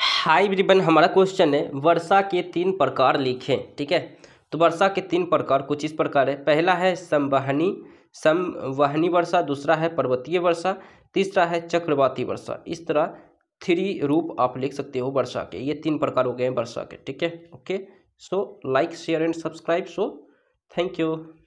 high ब्रिबन हमारा question है वर्षा के तीन प्रकार लिखें ठीक है तो वर्षा के तीन प्रकार कुछ इस प्रकार है पहला है संवहनी संवहनी वर्षा दूसरा है पर्वतीय वर्षा तीसरा है चक्रवाती वर्षा इस तरह थ्री रूप आप लिख सकते हो वर्षा के ये तीन प्रकार हो गए हैं वर्षा के ठीक है okay so like share and subscribe so thank you